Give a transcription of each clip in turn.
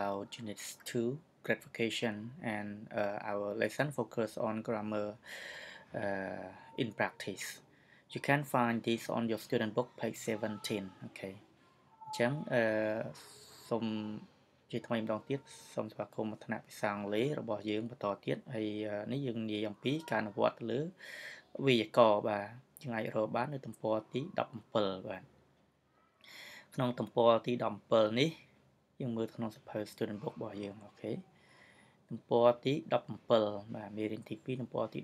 about Units 2, Gratification, and uh, our lesson focus on grammar uh, in practice. You can find this on your student book page 17. Okay. អញ្ចឹងអឺសូមជាថ្មីម្ដងទៀតសូមស្វាគមន៍មកថ្នាក់ភាសាអង់គ្លេសរបស់យើងបន្តទៀតហើយនេះយើងនិយាយអំពីការអនុវត្តលើវិទ្យាករណ៍បាទយើងអាចរកបាន នៅទំព័រទី17បាទក្នុងទំព័រទី17នេះយើងមើលក្នុងសៀវភៅ student book របស់យើងអូខេទំព័រទី17បាទមេរៀនទី2ទំព័រទី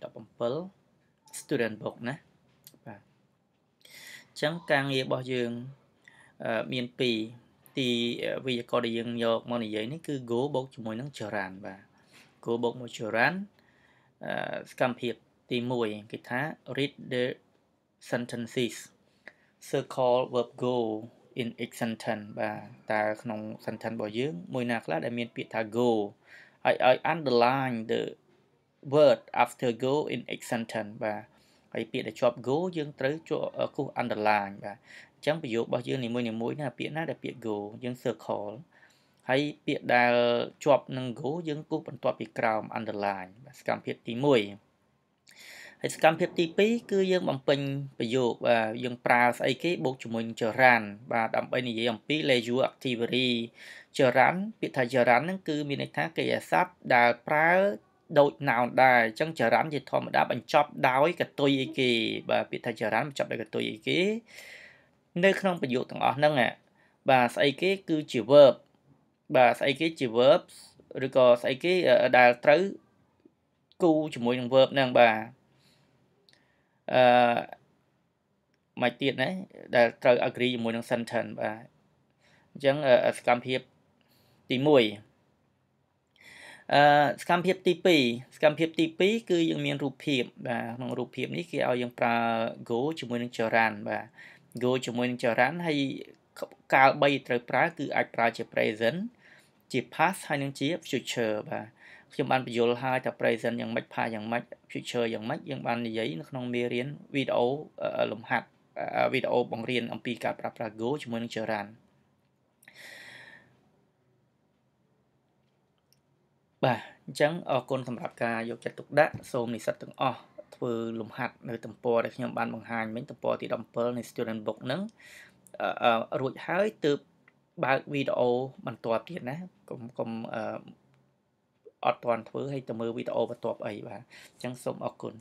17 student book ណាបាទអញ្ចឹងការងាររបស់យើងមាន2ទីវិទ្យាករដែលយើងយកមកនិយាយនេះគឺ go បូកជាមួយនឹង joran បាទ go បូកមួយ joran សកម្មភាពទី1គេថា read the sentences circle verb go in each sentence បាទតើក្នុង sentence របស់យើងមួយ ណាខ្លះដែលមានពាក្យថា go ហើយឲ្យ underline the word after go in each sentence បាទហើយពាក្យដែលជាប់ go យើងត្រូវគូស underline បាទអញ្ចឹងប្រយោគរបស់យើងនីមួយនីមួយណាពាក្យណាដែលពាក្យ go យើង circle ហើយពាក្យដែលជាប់នឹង go យើងគូសបន្ទាប់ពីក្រោម underline បាទសកម្មភាពទី1ហើយសកម្មភាពទី2គឺយើងបំពេញប្រយោគបាទយើងប្រើស្អីគេបូកជាមួយនឹង gerund បាទដើម្បីនិយាយអំពី leisure activity gerund ពាក្យថា gerund ហ្នឹងគឺមានន័យថាកិរិយាសព្ទដែលប្រើដូច noun ដែរអញ្ចឹងចរន្តជាធម្មតាបញ្ចប់ដោយកតុយអីគេ បាទពាក្យថាចរន្តបញ្ចប់ដោយកតុយអីគេ នៅ ក្នុងប្រយោគទាំងអស់ហ្នឹងបាទស្អីគេគឺជា verb បាទស្អីគេជា verb ឬក៏ស្អីគេដែលត្រូវគូជាមួយនឹង verb ហ្នឹងបាទអឺមួយទៀតណាដែលត្រូវ agree ជាមួយនឹង sentence បាទអញ្ចឹងសកម្មភាពទី1អឺសកម្មភាពទី2សកម្មភាពទី2គឺយើងមានរូបភាពបាទក្នុងរូបភាពនេះគេឲ្យយើងប្រើ go ជាមួយនឹងចរន្តបាទ go ជាមួយនឹងចរន្តហើយកាល3ត្រូវប្រើគឺអាចប្រើជា present ជា past ហើយនឹងជា future បាទខ្ញុំបានបញ្យល់ហើយថា present យ៉ាងម៉េច past យ៉ាងម៉េច future យ៉ាងម៉េចយើងបាននិយាយនៅក្នុងមេរៀនវីដេអូលំហាត់វីដេអូបង្រៀនអំពីការប្រើប្រាស់ Go ជាមួយនឹង Gerand បាទអញ្ចឹងអរគុណសម្រាប់ការយកចិត្តទុកដាក់សូមនិស្សិតទាំងអស់ធ្វើលំហាត់នៅទំព័រដែលខ្ញុំបានបង្ហាញមិញទំព័រទី17នៃ Student Book ហ្នឹងរួចហើយទើបបើកវីដេអូបន្តទៀតណាកុំកុំអត់ទាន់ធ្វើហើយទៅមើលវីដេអូបន្ទាប់អីបាទអញ្ចឹងសូមអរគុណ